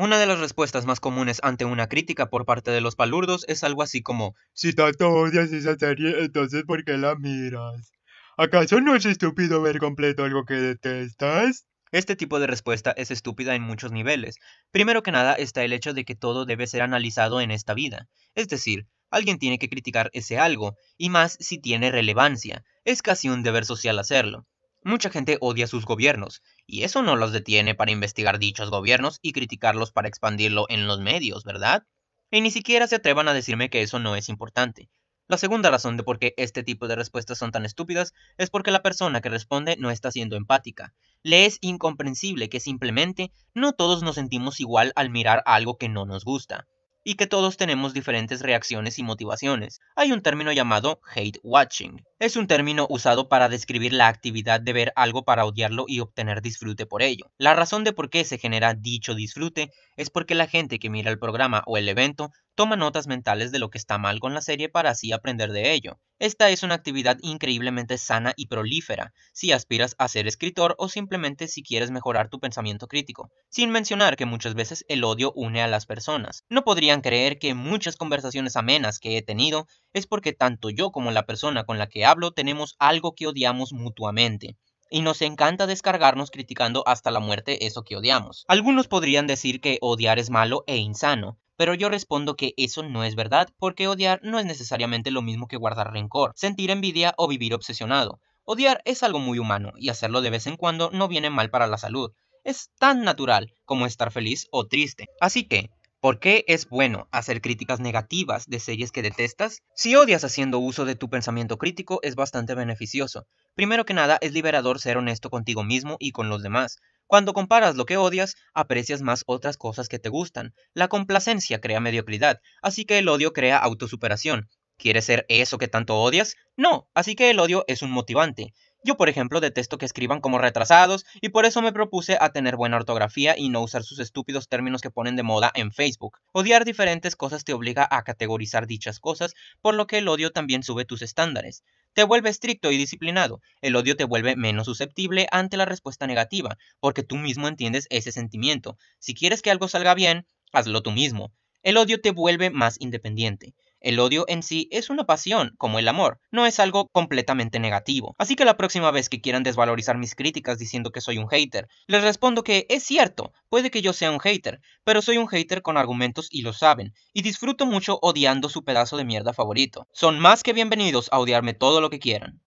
Una de las respuestas más comunes ante una crítica por parte de los palurdos es algo así como Si tanto odias esa serie, entonces ¿por qué la miras? ¿Acaso no es estúpido ver completo algo que detestas? Este tipo de respuesta es estúpida en muchos niveles. Primero que nada está el hecho de que todo debe ser analizado en esta vida. Es decir, alguien tiene que criticar ese algo, y más si tiene relevancia. Es casi un deber social hacerlo. Mucha gente odia sus gobiernos, y eso no los detiene para investigar dichos gobiernos y criticarlos para expandirlo en los medios, ¿verdad? Y ni siquiera se atrevan a decirme que eso no es importante. La segunda razón de por qué este tipo de respuestas son tan estúpidas es porque la persona que responde no está siendo empática. Le es incomprensible que simplemente no todos nos sentimos igual al mirar algo que no nos gusta y que todos tenemos diferentes reacciones y motivaciones. Hay un término llamado hate watching. Es un término usado para describir la actividad de ver algo para odiarlo y obtener disfrute por ello. La razón de por qué se genera dicho disfrute es porque la gente que mira el programa o el evento Toma notas mentales de lo que está mal con la serie para así aprender de ello. Esta es una actividad increíblemente sana y prolífera, si aspiras a ser escritor o simplemente si quieres mejorar tu pensamiento crítico, sin mencionar que muchas veces el odio une a las personas. No podrían creer que muchas conversaciones amenas que he tenido es porque tanto yo como la persona con la que hablo tenemos algo que odiamos mutuamente y nos encanta descargarnos criticando hasta la muerte eso que odiamos. Algunos podrían decir que odiar es malo e insano, pero yo respondo que eso no es verdad, porque odiar no es necesariamente lo mismo que guardar rencor, sentir envidia o vivir obsesionado. Odiar es algo muy humano, y hacerlo de vez en cuando no viene mal para la salud. Es tan natural como estar feliz o triste. Así que, ¿Por qué es bueno hacer críticas negativas de series que detestas? Si odias haciendo uso de tu pensamiento crítico, es bastante beneficioso. Primero que nada, es liberador ser honesto contigo mismo y con los demás. Cuando comparas lo que odias, aprecias más otras cosas que te gustan. La complacencia crea mediocridad, así que el odio crea autosuperación. ¿Quieres ser eso que tanto odias? No, así que el odio es un motivante. Yo, por ejemplo, detesto que escriban como retrasados y por eso me propuse a tener buena ortografía y no usar sus estúpidos términos que ponen de moda en Facebook. Odiar diferentes cosas te obliga a categorizar dichas cosas, por lo que el odio también sube tus estándares. Te vuelve estricto y disciplinado. El odio te vuelve menos susceptible ante la respuesta negativa, porque tú mismo entiendes ese sentimiento. Si quieres que algo salga bien, hazlo tú mismo. El odio te vuelve más independiente. El odio en sí es una pasión, como el amor, no es algo completamente negativo. Así que la próxima vez que quieran desvalorizar mis críticas diciendo que soy un hater, les respondo que es cierto, puede que yo sea un hater, pero soy un hater con argumentos y lo saben, y disfruto mucho odiando su pedazo de mierda favorito. Son más que bienvenidos a odiarme todo lo que quieran.